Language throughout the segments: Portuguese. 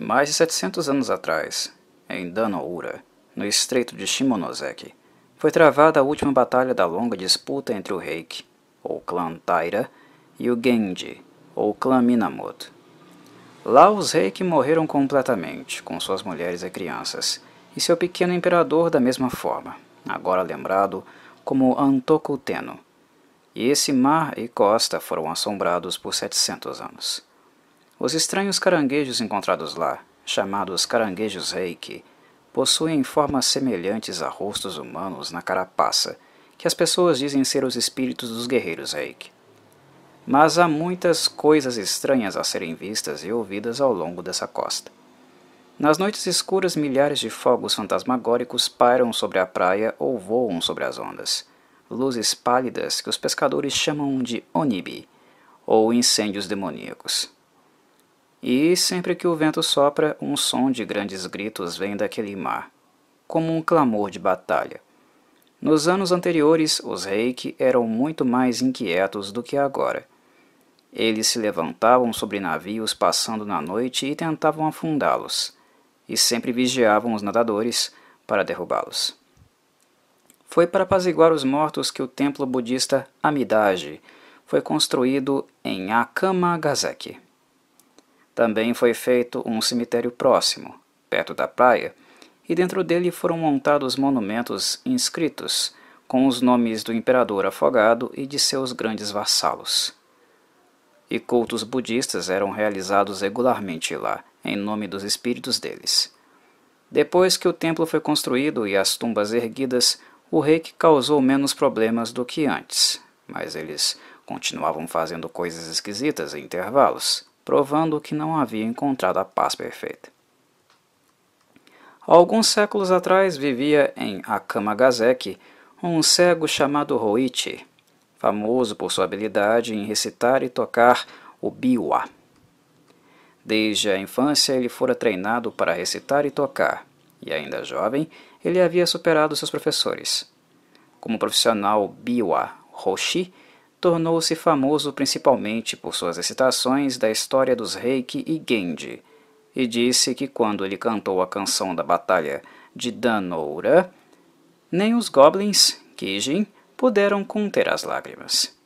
Mais de 700 anos atrás, em Danoura, no estreito de Shimonoseki, foi travada a última batalha da longa disputa entre o Reiki, ou clã Taira, e o Genji, ou clã Minamoto. Lá os Reiki morreram completamente, com suas mulheres e crianças, e seu pequeno imperador da mesma forma, agora lembrado como Antoku Tenno. E esse mar e costa foram assombrados por 700 anos. Os estranhos caranguejos encontrados lá, chamados caranguejos reiki, possuem formas semelhantes a rostos humanos na carapaça, que as pessoas dizem ser os espíritos dos guerreiros reiki. Mas há muitas coisas estranhas a serem vistas e ouvidas ao longo dessa costa. Nas noites escuras, milhares de fogos fantasmagóricos pairam sobre a praia ou voam sobre as ondas. Luzes pálidas que os pescadores chamam de onibi, ou incêndios demoníacos. E sempre que o vento sopra, um som de grandes gritos vem daquele mar, como um clamor de batalha. Nos anos anteriores, os reiki eram muito mais inquietos do que agora. Eles se levantavam sobre navios passando na noite e tentavam afundá-los, e sempre vigiavam os nadadores para derrubá-los. Foi para apaziguar os mortos que o templo budista Amidaji foi construído em Akamagasaki. Também foi feito um cemitério próximo, perto da praia, e dentro dele foram montados monumentos inscritos com os nomes do imperador afogado e de seus grandes vassalos. E cultos budistas eram realizados regularmente lá, em nome dos espíritos deles. Depois que o templo foi construído e as tumbas erguidas, o rei que causou menos problemas do que antes, mas eles continuavam fazendo coisas esquisitas em intervalos provando que não havia encontrado a paz perfeita. Alguns séculos atrás vivia em Akamagaseki um cego chamado Roichi, famoso por sua habilidade em recitar e tocar o biwa. Desde a infância ele fora treinado para recitar e tocar, e ainda jovem, ele havia superado seus professores. Como profissional biwa Hoshi, tornou-se famoso principalmente por suas recitações da história dos Reiki e Genji, e disse que quando ele cantou a canção da batalha de Danoura, nem os goblins, Kijin, puderam conter as lágrimas.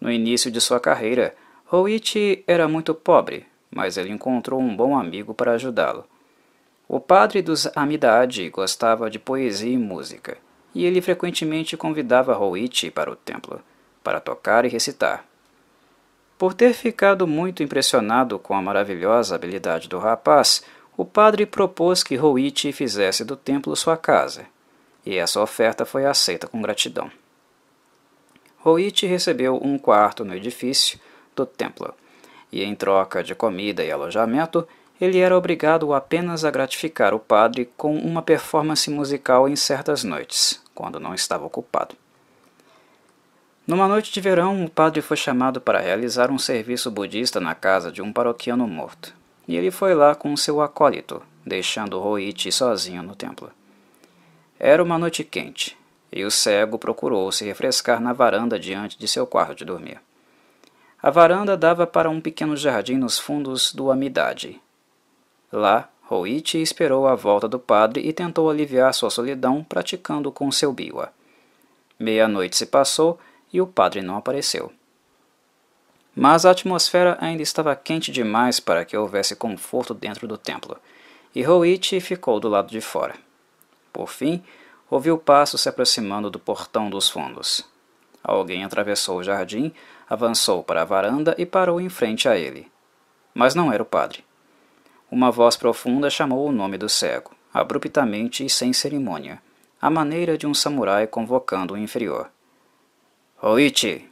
No início de sua carreira, Hoichi era muito pobre, mas ele encontrou um bom amigo para ajudá-lo. O padre dos Amidade gostava de poesia e música, e ele frequentemente convidava Hoichi para o templo para tocar e recitar. Por ter ficado muito impressionado com a maravilhosa habilidade do rapaz, o padre propôs que Rouichi fizesse do templo sua casa, e essa oferta foi aceita com gratidão. Rouichi recebeu um quarto no edifício do templo, e em troca de comida e alojamento, ele era obrigado apenas a gratificar o padre com uma performance musical em certas noites, quando não estava ocupado. Numa noite de verão, o padre foi chamado para realizar um serviço budista na casa de um paroquiano morto, e ele foi lá com seu acólito, deixando Roichi sozinho no templo. Era uma noite quente, e o cego procurou se refrescar na varanda diante de seu quarto de dormir. A varanda dava para um pequeno jardim nos fundos do Amidade. Lá, Roichi esperou a volta do padre e tentou aliviar sua solidão praticando com seu biwa. Meia-noite se passou e o padre não apareceu. Mas a atmosfera ainda estava quente demais para que houvesse conforto dentro do templo, e Hoichi ficou do lado de fora. Por fim, ouviu passos se aproximando do portão dos fundos. Alguém atravessou o jardim, avançou para a varanda e parou em frente a ele. Mas não era o padre. Uma voz profunda chamou o nome do cego, abruptamente e sem cerimônia, à maneira de um samurai convocando o inferior. Hoichi.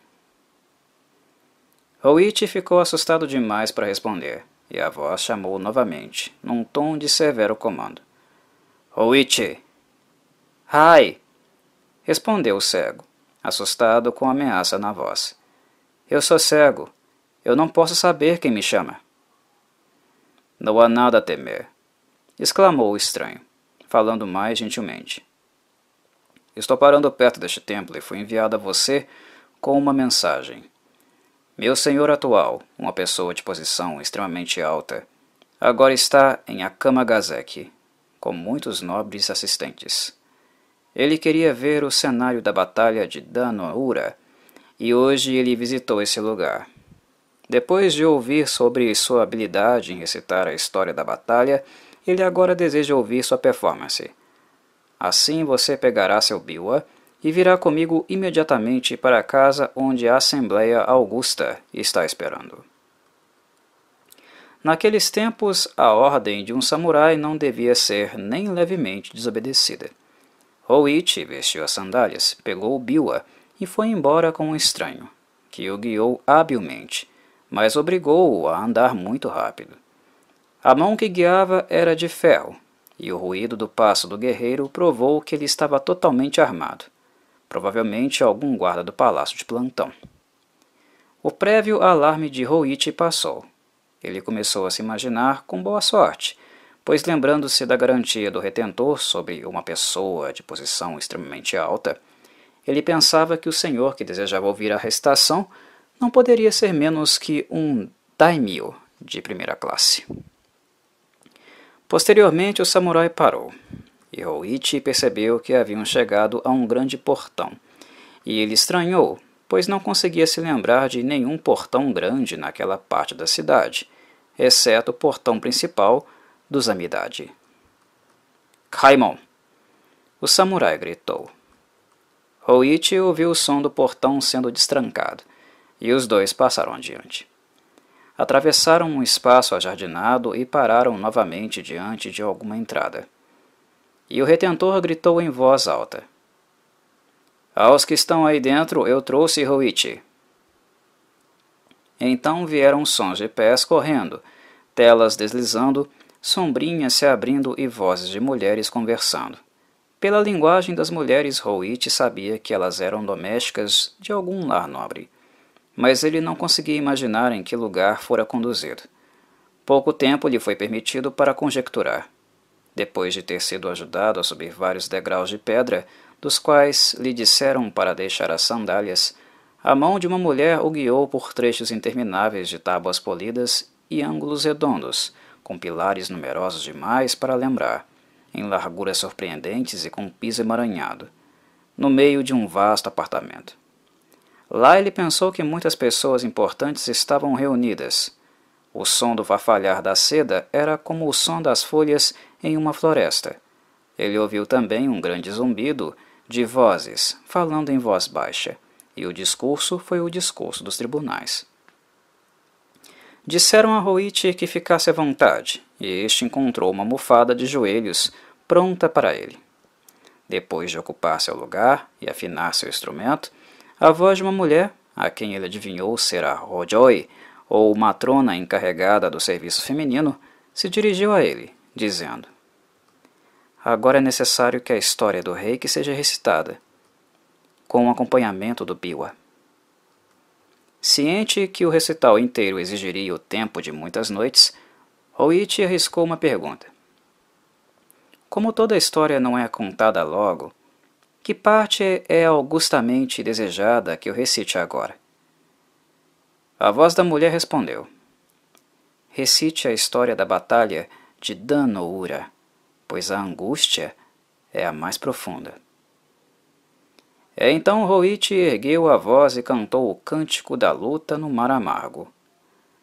Hoichi ficou assustado demais para responder, e a voz chamou novamente, num tom de severo comando. Hoichi. Hai! Respondeu o cego, assustado com a ameaça na voz. Eu sou cego. Eu não posso saber quem me chama. Não há nada a temer, exclamou o estranho, falando mais gentilmente. Estou parando perto deste templo e fui enviado a você com uma mensagem. Meu senhor atual, uma pessoa de posição extremamente alta, agora está em Akama Gazeki, com muitos nobres assistentes. Ele queria ver o cenário da batalha de Danoura e hoje ele visitou esse lugar. Depois de ouvir sobre sua habilidade em recitar a história da batalha, ele agora deseja ouvir sua performance. Assim você pegará seu biwa e virá comigo imediatamente para a casa onde a Assembleia Augusta está esperando. Naqueles tempos, a ordem de um samurai não devia ser nem levemente desobedecida. Hoichi vestiu as sandálias, pegou o biwa e foi embora com um estranho, que o guiou habilmente, mas obrigou-o a andar muito rápido. A mão que guiava era de ferro, e o ruído do passo do guerreiro provou que ele estava totalmente armado provavelmente algum guarda do palácio de plantão. O prévio alarme de Roichi passou. Ele começou a se imaginar com boa sorte, pois lembrando-se da garantia do retentor sobre uma pessoa de posição extremamente alta, ele pensava que o senhor que desejava ouvir a recitação não poderia ser menos que um daimyo de primeira classe. Posteriormente, o samurai parou, e Hoichi percebeu que haviam chegado a um grande portão, e ele estranhou, pois não conseguia se lembrar de nenhum portão grande naquela parte da cidade, exceto o portão principal dos Amidade. Kaimon! O samurai gritou. Hoichi ouviu o som do portão sendo destrancado, e os dois passaram adiante atravessaram um espaço ajardinado e pararam novamente diante de alguma entrada. E o retentor gritou em voz alta: Aos que estão aí dentro, eu trouxe Ruichi. Então vieram sons de pés correndo, telas deslizando, sombrinhas se abrindo e vozes de mulheres conversando. Pela linguagem das mulheres, Rouit sabia que elas eram domésticas de algum lar nobre mas ele não conseguia imaginar em que lugar fora conduzido. Pouco tempo lhe foi permitido para conjecturar. Depois de ter sido ajudado a subir vários degraus de pedra, dos quais lhe disseram para deixar as sandálias, a mão de uma mulher o guiou por trechos intermináveis de tábuas polidas e ângulos redondos, com pilares numerosos demais para lembrar, em larguras surpreendentes e com piso emaranhado, no meio de um vasto apartamento. Lá ele pensou que muitas pessoas importantes estavam reunidas. O som do farfalhar da seda era como o som das folhas em uma floresta. Ele ouviu também um grande zumbido de vozes, falando em voz baixa, e o discurso foi o discurso dos tribunais. Disseram a Roit que ficasse à vontade, e este encontrou uma mofada de joelhos pronta para ele. Depois de ocupar seu lugar e afinar seu instrumento, a voz de uma mulher, a quem ele adivinhou ser a Rojoi, ou matrona encarregada do serviço feminino, se dirigiu a ele, dizendo: Agora é necessário que a história do rei que seja recitada, com o acompanhamento do biwa. Ciente que o recital inteiro exigiria o tempo de muitas noites, Oichi arriscou uma pergunta. Como toda a história não é contada logo, que parte é augustamente desejada que eu recite agora? A voz da mulher respondeu: Recite a história da batalha de Danoura, pois a angústia é a mais profunda. É então Roite ergueu a voz e cantou o cântico da luta no mar amargo,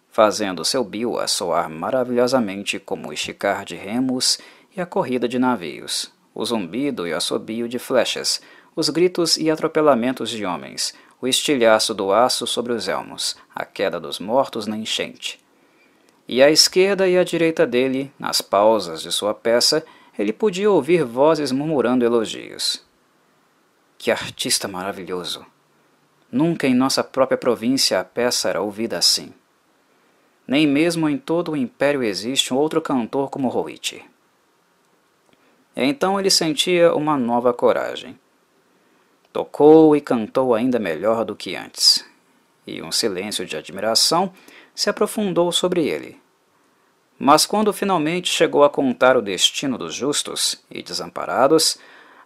fazendo seu bio soar maravilhosamente como o esticar de remos e a corrida de navios o zumbido e o assobio de flechas, os gritos e atropelamentos de homens, o estilhaço do aço sobre os elmos, a queda dos mortos na enchente. E à esquerda e à direita dele, nas pausas de sua peça, ele podia ouvir vozes murmurando elogios. Que artista maravilhoso! Nunca em nossa própria província a peça era ouvida assim. Nem mesmo em todo o império existe um outro cantor como Roit. Então ele sentia uma nova coragem. Tocou e cantou ainda melhor do que antes, e um silêncio de admiração se aprofundou sobre ele. Mas quando finalmente chegou a contar o destino dos justos e desamparados,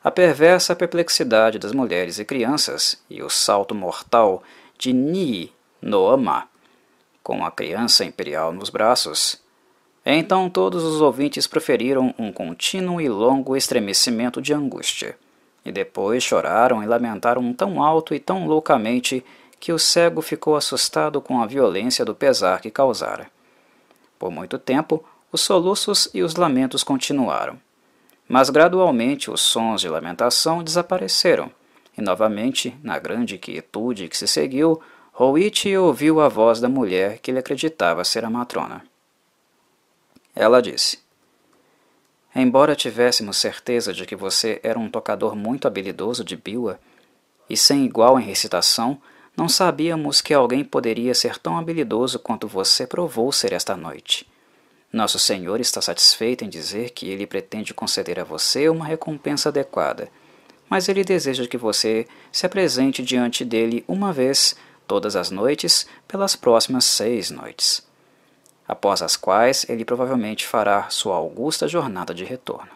a perversa perplexidade das mulheres e crianças e o salto mortal de Ni Noamá, com a criança imperial nos braços, então todos os ouvintes proferiram um contínuo e longo estremecimento de angústia, e depois choraram e lamentaram tão alto e tão loucamente que o cego ficou assustado com a violência do pesar que causara. Por muito tempo, os soluços e os lamentos continuaram, mas gradualmente os sons de lamentação desapareceram, e novamente, na grande quietude que se seguiu, Roit ouviu a voz da mulher que ele acreditava ser a matrona. Ela disse: Embora tivéssemos certeza de que você era um tocador muito habilidoso de biwa e sem igual em recitação, não sabíamos que alguém poderia ser tão habilidoso quanto você provou ser esta noite. Nosso Senhor está satisfeito em dizer que ele pretende conceder a você uma recompensa adequada, mas ele deseja que você se apresente diante dele uma vez, todas as noites, pelas próximas seis noites após as quais ele provavelmente fará sua augusta jornada de retorno.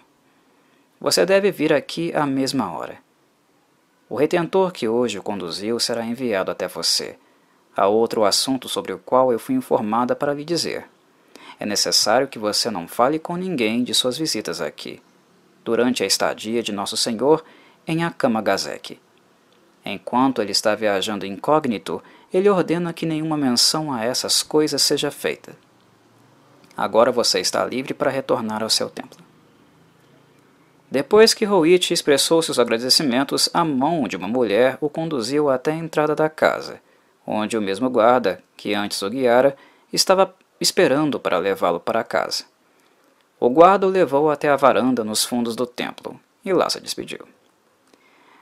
Você deve vir aqui à mesma hora. O retentor que hoje o conduziu será enviado até você. Há outro assunto sobre o qual eu fui informada para lhe dizer. É necessário que você não fale com ninguém de suas visitas aqui, durante a estadia de Nosso Senhor em Akamagazek. Enquanto ele está viajando incógnito, ele ordena que nenhuma menção a essas coisas seja feita. Agora você está livre para retornar ao seu templo. Depois que Roit expressou seus agradecimentos, a mão de uma mulher o conduziu até a entrada da casa, onde o mesmo guarda, que antes o guiara, estava esperando para levá-lo para casa. O guarda o levou até a varanda nos fundos do templo e lá se despediu.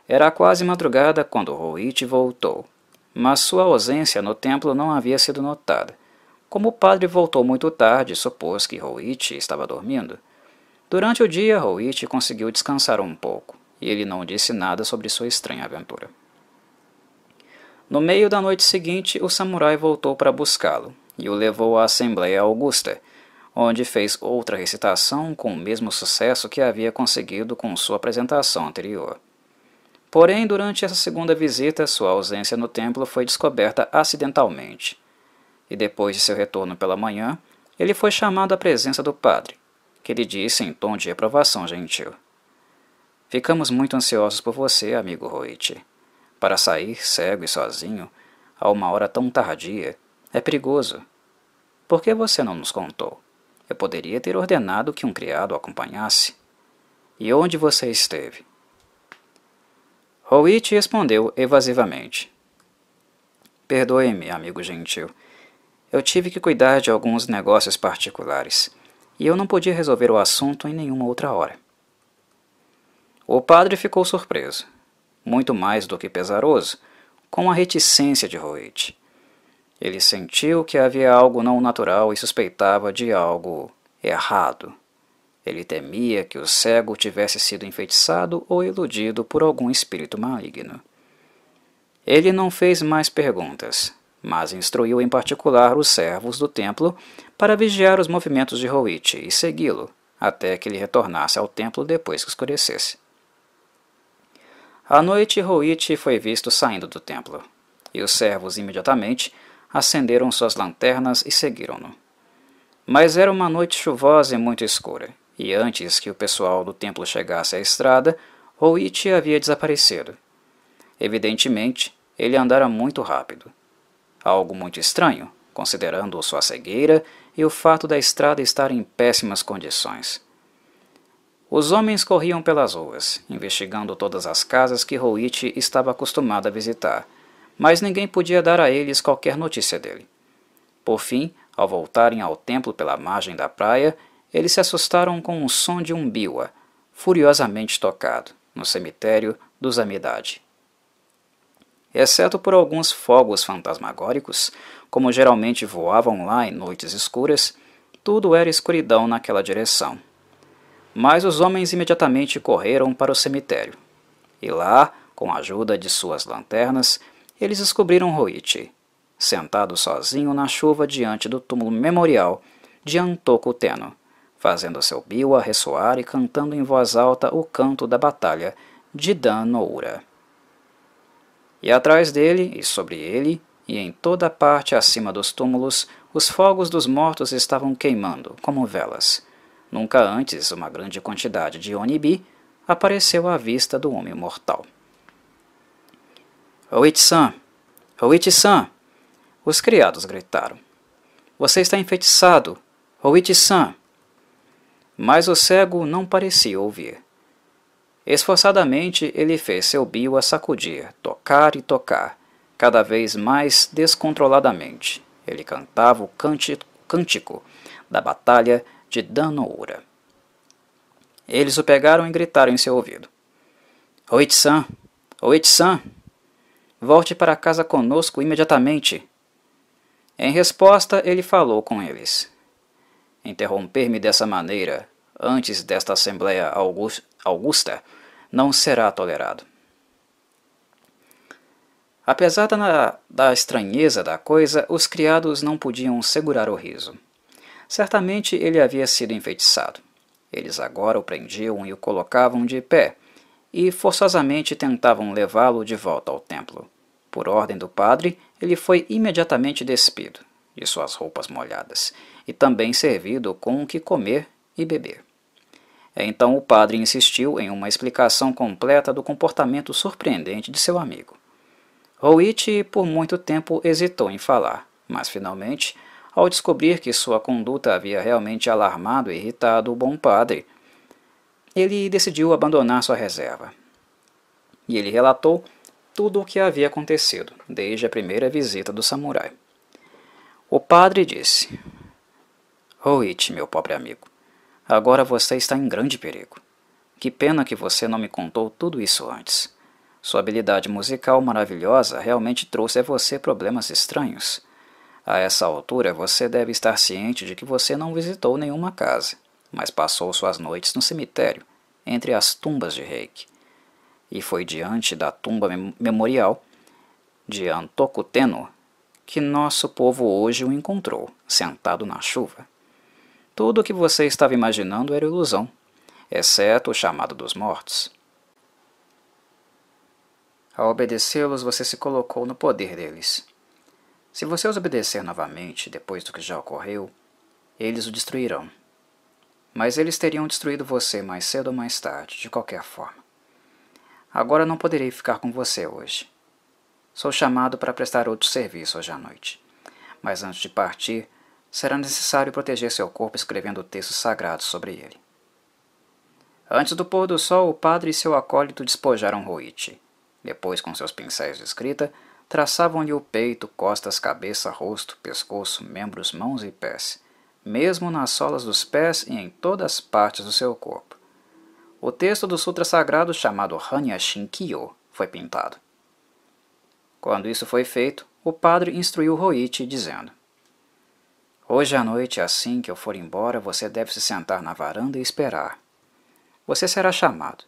Era quase madrugada quando Roit voltou, mas sua ausência no templo não havia sido notada como o padre voltou muito tarde, supôs que Hoichi estava dormindo. Durante o dia, Hoichi conseguiu descansar um pouco, e ele não disse nada sobre sua estranha aventura. No meio da noite seguinte, o samurai voltou para buscá-lo e o levou à Assembleia Augusta, onde fez outra recitação com o mesmo sucesso que havia conseguido com sua apresentação anterior. Porém, durante essa segunda visita, sua ausência no templo foi descoberta acidentalmente e depois de seu retorno pela manhã, ele foi chamado à presença do padre, que lhe disse em tom de reprovação gentil: Ficamos muito ansiosos por você, amigo Roit. Para sair cego e sozinho, a uma hora tão tardia, é perigoso. Por que você não nos contou? Eu poderia ter ordenado que um criado o acompanhasse. E onde você esteve? Roit respondeu evasivamente. Perdoe-me, amigo gentil eu tive que cuidar de alguns negócios particulares e eu não podia resolver o assunto em nenhuma outra hora. O padre ficou surpreso, muito mais do que pesaroso, com a reticência de Roete. Ele sentiu que havia algo não natural e suspeitava de algo errado. Ele temia que o cego tivesse sido enfeitiçado ou iludido por algum espírito maligno. Ele não fez mais perguntas, mas instruiu em particular os servos do templo para vigiar os movimentos de Roichi e segui-lo, até que ele retornasse ao templo depois que escurecesse. À noite, Roichi foi visto saindo do templo, e os servos imediatamente acenderam suas lanternas e seguiram-no. Mas era uma noite chuvosa e muito escura, e antes que o pessoal do templo chegasse à estrada, Roichi havia desaparecido. Evidentemente, ele andara muito rápido, algo muito estranho, considerando sua cegueira e o fato da estrada estar em péssimas condições. Os homens corriam pelas ruas, investigando todas as casas que Roit estava acostumado a visitar, mas ninguém podia dar a eles qualquer notícia dele. Por fim, ao voltarem ao templo pela margem da praia, eles se assustaram com o som de um biwa, furiosamente tocado, no cemitério dos Amidade exceto por alguns fogos fantasmagóricos, como geralmente voavam lá em noites escuras, tudo era escuridão naquela direção. Mas os homens imediatamente correram para o cemitério. E lá, com a ajuda de suas lanternas, eles descobriram Roichi, sentado sozinho na chuva diante do túmulo memorial de Antoku Teno, fazendo seu biwa ressoar e cantando em voz alta o canto da batalha de Danoura. E atrás dele, e sobre ele, e em toda parte acima dos túmulos, os fogos dos mortos estavam queimando, como velas. Nunca antes uma grande quantidade de onibi apareceu à vista do homem mortal. Oitsan! Oitsan! Os criados gritaram. Você está enfeitiçado! Oitsan! Mas o cego não parecia ouvir. Esforçadamente ele fez seu bio a sacudir, tocar e tocar, cada vez mais descontroladamente. Ele cantava o cântico da batalha de Danoura. Eles o pegaram e gritaram em seu ouvido. Oitsan! Oitsan! Volte para casa conosco imediatamente! Em resposta, ele falou com eles. Interromper-me dessa maneira, antes desta Assembleia Augusta, não será tolerado. Apesar da, da estranheza da coisa, os criados não podiam segurar o riso. Certamente ele havia sido enfeitiçado. Eles agora o prendiam e o colocavam de pé, e forçosamente tentavam levá-lo de volta ao templo. Por ordem do padre, ele foi imediatamente despido de suas roupas molhadas, e também servido com o que comer e beber. É, então o padre insistiu em uma explicação completa do comportamento surpreendente de seu amigo. Rowitch por muito tempo hesitou em falar, mas finalmente, ao descobrir que sua conduta havia realmente alarmado e irritado o bom padre, ele decidiu abandonar sua reserva. E ele relatou tudo o que havia acontecido desde a primeira visita do samurai. O padre disse: Rowitch, meu pobre amigo, Agora você está em grande perigo. Que pena que você não me contou tudo isso antes. Sua habilidade musical maravilhosa realmente trouxe a você problemas estranhos. A essa altura, você deve estar ciente de que você não visitou nenhuma casa, mas passou suas noites no cemitério, entre as tumbas de Reiki. E foi diante da tumba mem memorial de Antokuteno que nosso povo hoje o encontrou, sentado na chuva. Tudo o que você estava imaginando era ilusão, exceto o chamado dos mortos. Ao obedecê-los, você se colocou no poder deles. Se você os obedecer novamente, depois do que já ocorreu, eles o destruirão. Mas eles teriam destruído você mais cedo ou mais tarde, de qualquer forma. Agora não poderei ficar com você hoje. Sou chamado para prestar outro serviço hoje à noite. Mas antes de partir, será necessário proteger seu corpo escrevendo textos sagrados sobre ele. Antes do pôr do sol, o padre e seu acólito despojaram Ruite. Depois, com seus pincéis de escrita, traçavam-lhe o peito, costas, cabeça, rosto, pescoço, membros, mãos e pés, mesmo nas solas dos pés e em todas as partes do seu corpo. O texto do Sutra Sagrado chamado Hanya Shinkyo foi pintado. Quando isso foi feito, o padre instruiu Roichi, dizendo: Hoje à noite, assim que eu for embora, você deve se sentar na varanda e esperar. Você será chamado.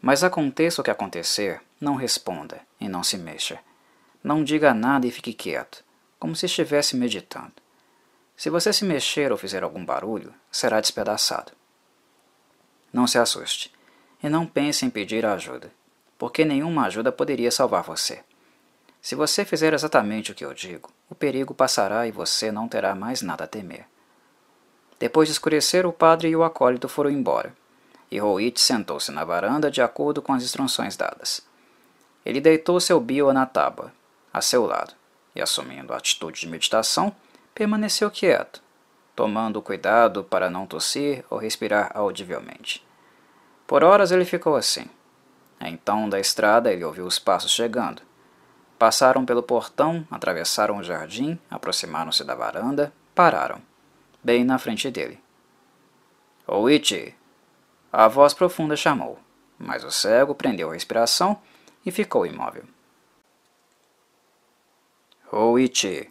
Mas aconteça o que acontecer, não responda e não se mexa. Não diga nada e fique quieto, como se estivesse meditando. Se você se mexer ou fizer algum barulho, será despedaçado. Não se assuste e não pense em pedir ajuda, porque nenhuma ajuda poderia salvar você. Se você fizer exatamente o que eu digo, o perigo passará e você não terá mais nada a temer. Depois de escurecer, o padre e o acólito foram embora, e Roit sentou-se na varanda de acordo com as instruções dadas. Ele deitou seu bio na tábua, a seu lado, e assumindo a atitude de meditação, permaneceu quieto, tomando cuidado para não tossir ou respirar audivelmente. Por horas ele ficou assim. Então, da estrada, ele ouviu os passos chegando Passaram pelo portão, atravessaram o jardim, aproximaram-se da varanda, pararam, bem na frente dele. Oichi! A voz profunda chamou, mas o cego prendeu a respiração e ficou imóvel. Oichi!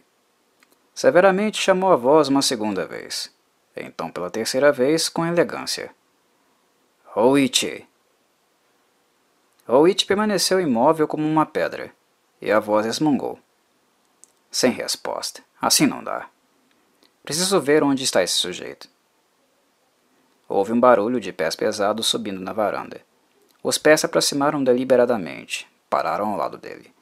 Severamente chamou a voz uma segunda vez, então pela terceira vez com elegância. Oichi! Oichi permaneceu imóvel como uma pedra e a voz resmungou. Sem resposta. Assim não dá. Preciso ver onde está esse sujeito. Houve um barulho de pés pesados subindo na varanda. Os pés se aproximaram deliberadamente, pararam ao lado dele.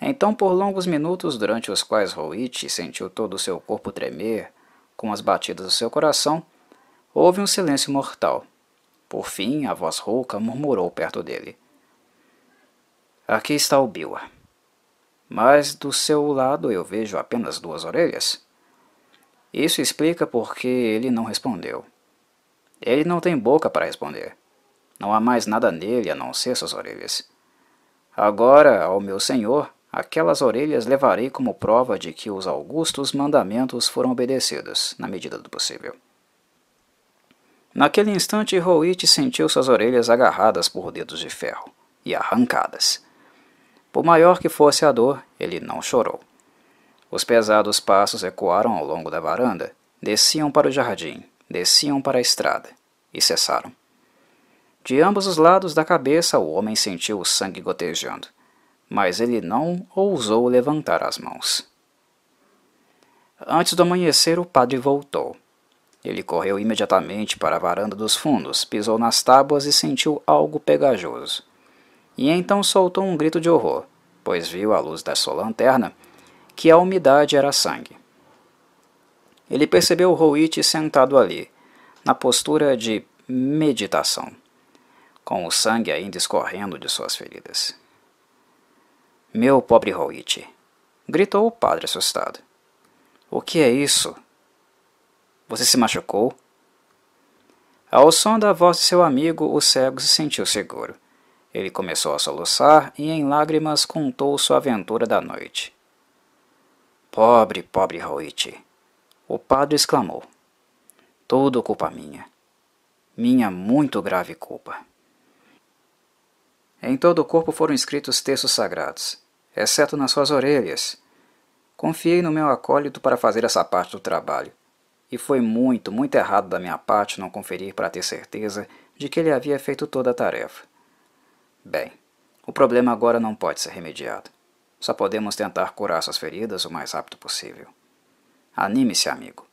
Então, por longos minutos, durante os quais Roit sentiu todo o seu corpo tremer, com as batidas do seu coração, houve um silêncio mortal. Por fim, a voz rouca murmurou perto dele: Aqui está o Biwa mas do seu lado eu vejo apenas duas orelhas. Isso explica porque ele não respondeu. Ele não tem boca para responder. Não há mais nada nele a não ser suas orelhas. Agora, ao meu senhor, aquelas orelhas levarei como prova de que os augustos mandamentos foram obedecidos, na medida do possível. Naquele instante, Roit sentiu suas orelhas agarradas por dedos de ferro e arrancadas. Por maior que fosse a dor, ele não chorou. Os pesados passos ecoaram ao longo da varanda, desciam para o jardim, desciam para a estrada e cessaram. De ambos os lados da cabeça, o homem sentiu o sangue gotejando, mas ele não ousou levantar as mãos. Antes do amanhecer, o padre voltou. Ele correu imediatamente para a varanda dos fundos, pisou nas tábuas e sentiu algo pegajoso e então soltou um grito de horror, pois viu à luz da sua lanterna que a umidade era sangue. Ele percebeu Roit sentado ali, na postura de meditação, com o sangue ainda escorrendo de suas feridas. Meu pobre Roit! gritou o padre assustado. O que é isso? Você se machucou? Ao som da voz de seu amigo, o cego se sentiu seguro ele começou a soluçar e, em lágrimas, contou sua aventura da noite. Pobre, pobre Roiti! O padre exclamou. Tudo culpa minha. Minha muito grave culpa. Em todo o corpo foram escritos textos sagrados, exceto nas suas orelhas. Confiei no meu acólito para fazer essa parte do trabalho, e foi muito, muito errado da minha parte não conferir para ter certeza de que ele havia feito toda a tarefa. Bem, o problema agora não pode ser remediado. Só podemos tentar curar suas feridas o mais rápido possível. Anime-se, amigo.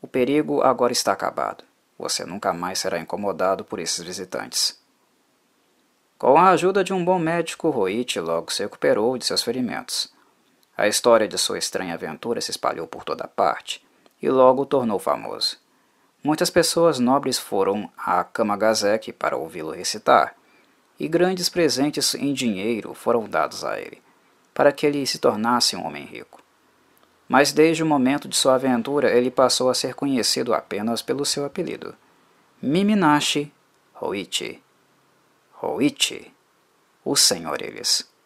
O perigo agora está acabado. Você nunca mais será incomodado por esses visitantes. Com a ajuda de um bom médico, Roit logo se recuperou de seus ferimentos. A história de sua estranha aventura se espalhou por toda parte e logo tornou famoso. Muitas pessoas nobres foram a Kamagazek para ouvi-lo recitar, e grandes presentes em dinheiro foram dados a ele, para que ele se tornasse um homem rico. Mas desde o momento de sua aventura, ele passou a ser conhecido apenas pelo seu apelido, Miminashi Hoichi. Hoichi, o Senhor Eles.